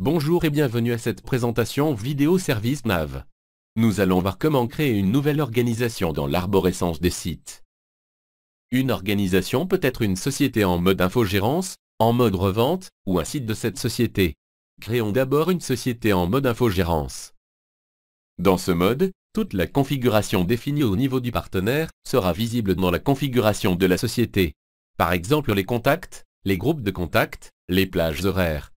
Bonjour et bienvenue à cette présentation vidéo service NAV. Nous allons voir comment créer une nouvelle organisation dans l'arborescence des sites. Une organisation peut être une société en mode infogérance, en mode revente, ou un site de cette société. Créons d'abord une société en mode infogérance. Dans ce mode, toute la configuration définie au niveau du partenaire sera visible dans la configuration de la société. Par exemple les contacts, les groupes de contacts, les plages horaires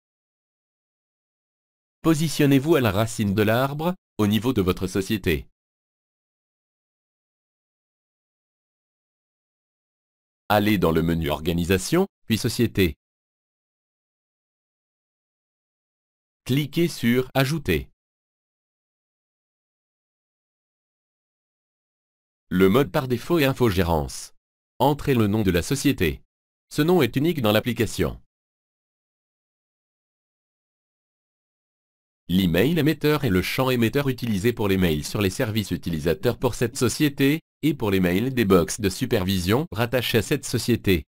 Positionnez-vous à la racine de l'arbre, au niveau de votre société. Allez dans le menu Organisation, puis Société. Cliquez sur Ajouter. Le mode par défaut est Infogérance. Entrez le nom de la société. Ce nom est unique dans l'application. L'email émetteur est le champ émetteur utilisé pour les mails sur les services utilisateurs pour cette société, et pour les mails des box de supervision rattachés à cette société.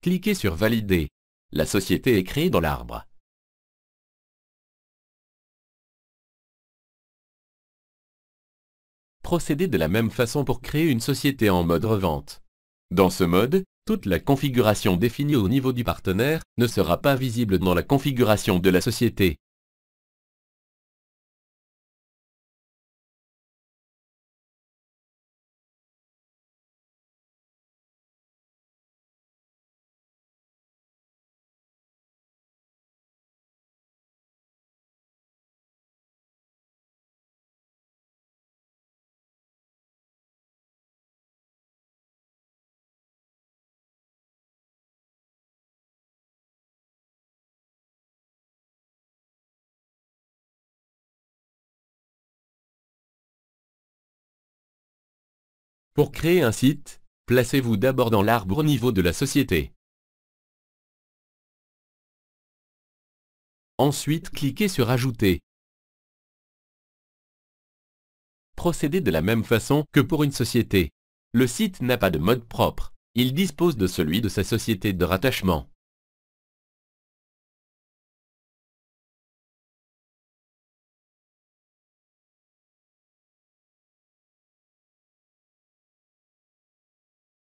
Cliquez sur Valider. La société est créée dans l'arbre. Procédez de la même façon pour créer une société en mode revente. Dans ce mode, toute la configuration définie au niveau du partenaire ne sera pas visible dans la configuration de la société. Pour créer un site, placez-vous d'abord dans l'arbre au niveau de la société. Ensuite cliquez sur Ajouter. Procédez de la même façon que pour une société. Le site n'a pas de mode propre, il dispose de celui de sa société de rattachement.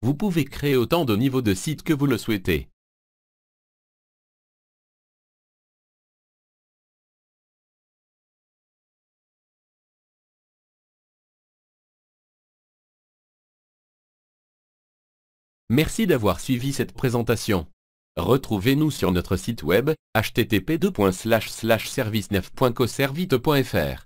vous pouvez créer autant de niveaux de site que vous le souhaitez. Merci d'avoir suivi cette présentation. Retrouvez-nous sur notre site web http service